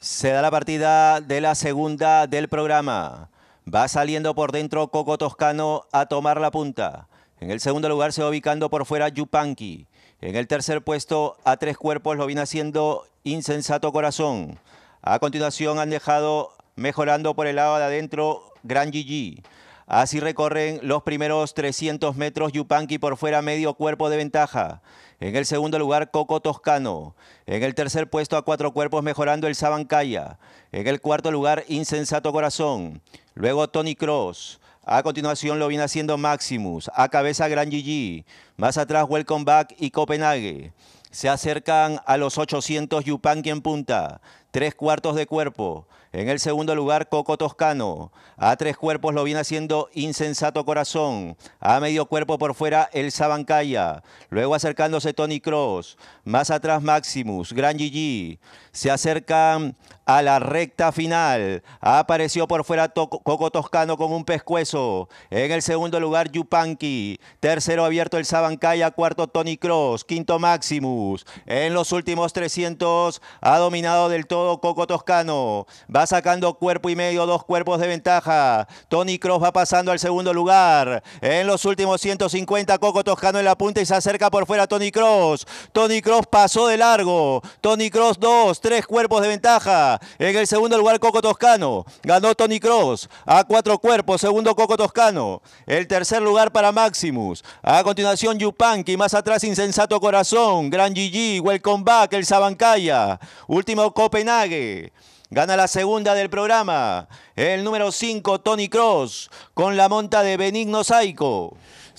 Se da la partida de la segunda del programa. Va saliendo por dentro Coco Toscano a tomar la punta. En el segundo lugar se va ubicando por fuera Yupanqui. En el tercer puesto, a tres cuerpos lo viene haciendo Insensato Corazón. A continuación han dejado mejorando por el lado de adentro Gran Gigi. Así recorren los primeros 300 metros Yupanqui por fuera medio cuerpo de ventaja. En el segundo lugar Coco Toscano. En el tercer puesto a cuatro cuerpos mejorando el Sabancaya. En el cuarto lugar Insensato Corazón. Luego Tony Cross. A continuación lo viene haciendo Maximus. A cabeza Gran Gigi. Más atrás Welcome Back y Copenhague. Se acercan a los 800 Yupanqui en punta tres cuartos de cuerpo. En el segundo lugar, Coco Toscano. A tres cuerpos lo viene haciendo Insensato Corazón. A medio cuerpo por fuera, El Sabancaya. Luego acercándose Tony Cross. Más atrás, Maximus. Gran Gigi. Se acercan a la recta final. Apareció por fuera Coco Toscano con un pescuezo. En el segundo lugar, Yupanqui. Tercero abierto, El Sabancaya. Cuarto, Tony Cross. Quinto, Maximus. En los últimos 300 ha dominado del todo Coco Toscano. Va sacando cuerpo y medio, dos cuerpos de ventaja. Tony Cross va pasando al segundo lugar. En los últimos 150, Coco Toscano en la punta y se acerca por fuera Tony Cross. Tony Cross pasó de largo. Tony Cross dos, tres cuerpos de ventaja. En el segundo lugar, Coco Toscano. Ganó Tony Cross. A cuatro cuerpos, segundo Coco Toscano. El tercer lugar para Maximus. A continuación, Yupanqui. Más atrás, Insensato Corazón. Gran GG. Welcome back, el Sabancaya. Último Copenhague. Gana la segunda del programa. El número 5, Tony Cross, con la monta de Benigno Saico.